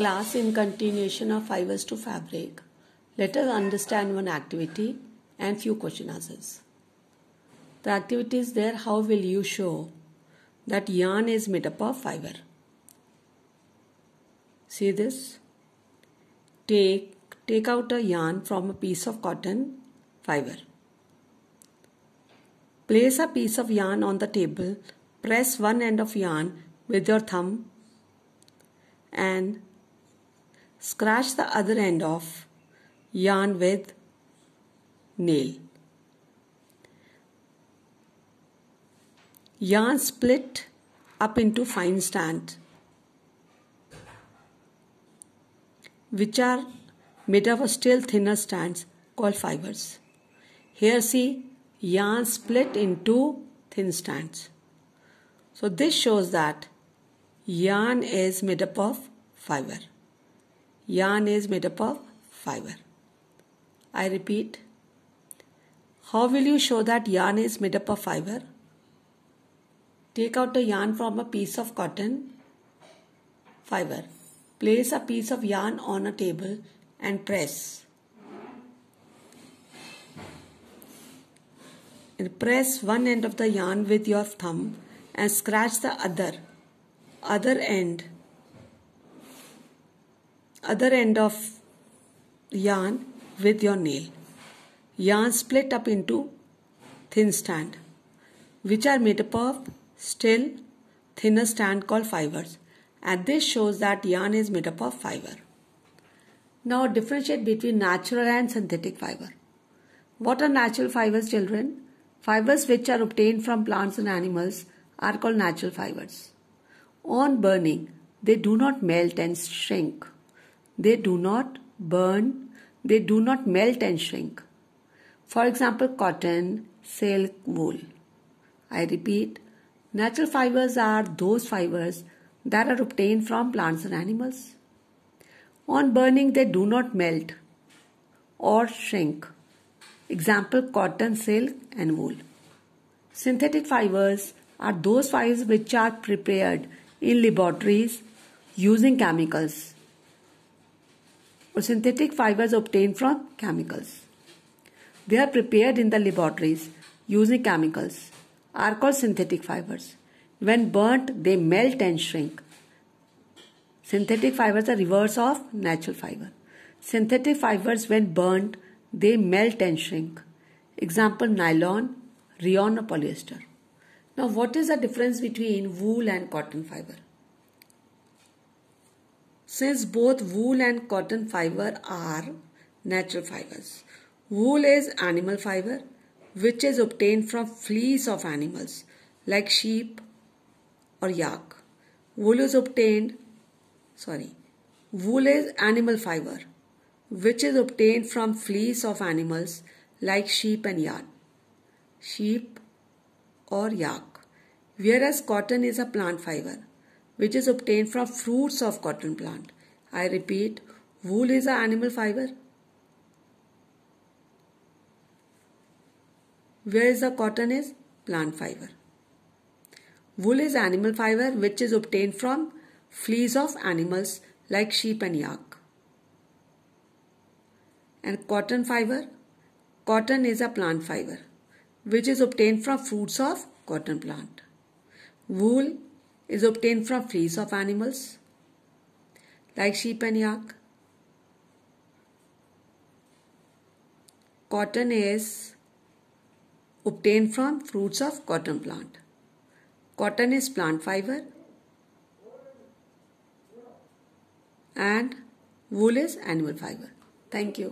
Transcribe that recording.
Class in continuation of fibers to fabric. Let us understand one activity and few question answers. The activity is there how will you show that yarn is made up of fiber. See this? Take, take out a yarn from a piece of cotton fiber. Place a piece of yarn on the table. Press one end of yarn with your thumb and Scratch the other end off yarn with nail. Yarn split up into fine strand which are made up of still thinner strands called fibers. Here see yarn split into thin strands. So this shows that yarn is made up of fiber yarn is made up of fiber. I repeat, how will you show that yarn is made up of fiber? Take out a yarn from a piece of cotton fiber. Place a piece of yarn on a table and press. And press one end of the yarn with your thumb and scratch the other other end other end of yarn with your nail. Yarn split up into thin strand which are made up of still thinner strand called fibers and this shows that yarn is made up of fiber. Now differentiate between natural and synthetic fiber. What are natural fibers children? Fibers which are obtained from plants and animals are called natural fibers. On burning, they do not melt and shrink. They do not burn, they do not melt and shrink. For example, cotton, silk, wool. I repeat, natural fibers are those fibers that are obtained from plants and animals. On burning, they do not melt or shrink. Example cotton, silk, and wool. Synthetic fibers are those fibers which are prepared in laboratories using chemicals or synthetic fibers obtained from chemicals. They are prepared in the laboratories using chemicals are called synthetic fibers. When burnt, they melt and shrink. Synthetic fibers are reverse of natural fiber. Synthetic fibers, when burnt, they melt and shrink. Example nylon, rayon, or polyester. Now, what is the difference between wool and cotton fiber? Since both wool and cotton fiber are natural fibers. Wool is animal fiber which is obtained from fleece of animals like sheep or yak. Wool is obtained, sorry, wool is animal fiber which is obtained from fleece of animals like sheep and yak, sheep or yak. Whereas cotton is a plant fiber which is obtained from fruits of cotton plant. I repeat, wool is an animal fiber. Where is the cotton is? Plant fiber. Wool is animal fiber which is obtained from fleas of animals like sheep and yak. And cotton fiber? Cotton is a plant fiber which is obtained from fruits of cotton plant. Wool is obtained from fleece of animals like sheep and yak. Cotton is obtained from fruits of cotton plant. Cotton is plant fiber and wool is animal fiber. Thank you.